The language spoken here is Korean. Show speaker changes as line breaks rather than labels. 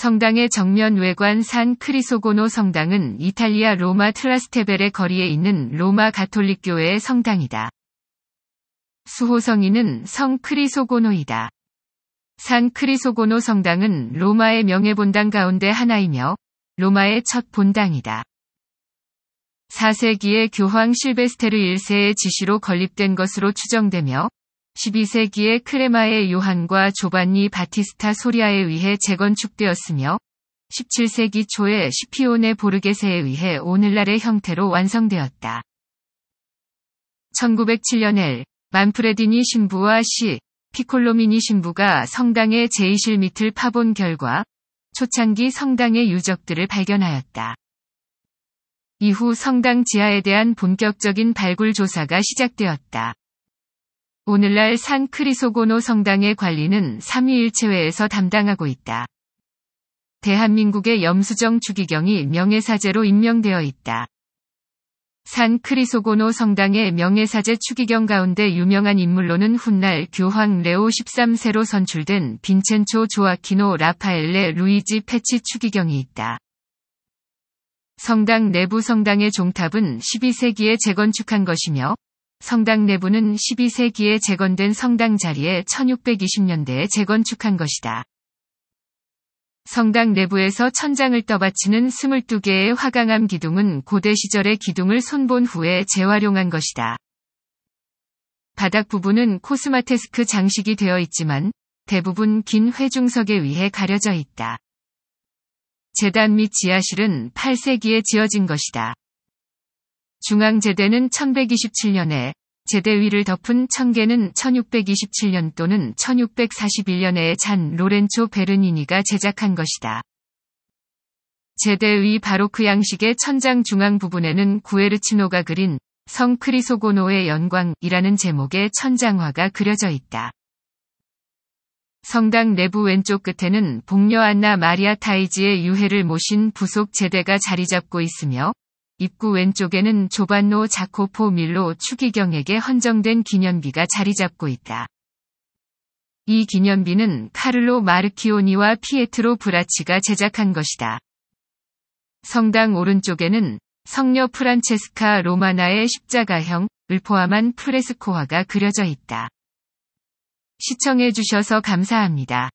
성당의 정면 외관 산 크리소고노 성당은 이탈리아 로마 트라스테베레 거리에 있는 로마 가톨릭교회의 성당이다. 수호성인은 성 크리소고노이다. 산 크리소고노 성당은 로마의 명예본당 가운데 하나이며 로마의 첫 본당이다. 4세기에 교황 실베스테르 1세의 지시로 건립된 것으로 추정되며 12세기에 크레마의 요한과 조반니 바티스타 소리아에 의해 재건축되었으며 17세기 초에 시피온의 보르게세에 의해 오늘날의 형태로 완성되었다. 1907년 엘 만프레디니 신부와 시 피콜로미니 신부가 성당의 제이실 밑을 파본 결과 초창기 성당의 유적들을 발견하였다. 이후 성당 지하에 대한 본격적인 발굴 조사가 시작되었다. 오늘날 산 크리소고노 성당의 관리는 삼위일체회에서 담당하고 있다. 대한민국의 염수정 주기경이 명예사제로 임명되어 있다. 산 크리소고노 성당의 명예사제 추기경 가운데 유명한 인물로는 훗날 교황 레오 13세로 선출된 빈첸초 조아키노 라파엘레 루이지 패치 추기경이 있다. 성당 내부 성당의 종탑은 12세기에 재건축한 것이며 성당 내부는 12세기에 재건된 성당 자리에 1620년대에 재건축한 것이다. 성당 내부에서 천장을 떠받치는 22개의 화강암 기둥은 고대 시절의 기둥을 손본 후에 재활용한 것이다. 바닥 부분은 코스마테스크 장식이 되어 있지만 대부분 긴 회중석에 의해 가려져 있다. 재단 및 지하실은 8세기에 지어진 것이다. 중앙제대는 1127년에 제대위를 덮은 청계는 1627년 또는 1641년에 잔 로렌초 베르니니가 제작한 것이다. 제대위 바로크 그 양식의 천장 중앙 부분에는 구에르치노가 그린 성 크리소고노의 연광이라는 제목의 천장화가 그려져 있다. 성당 내부 왼쪽 끝에는 복려 안나 마리아 타이지의 유해를 모신 부속 제대가 자리 잡고 있으며 입구 왼쪽에는 조반노 자코포 밀로 추기경에게 헌정된 기념비가 자리 잡고 있다. 이 기념비는 카를로 마르키오니와 피에트로 브라치가 제작한 것이다. 성당 오른쪽에는 성녀 프란체스카 로마나의 십자가형을 포함한 프레스코화가 그려져 있다. 시청해주셔서 감사합니다.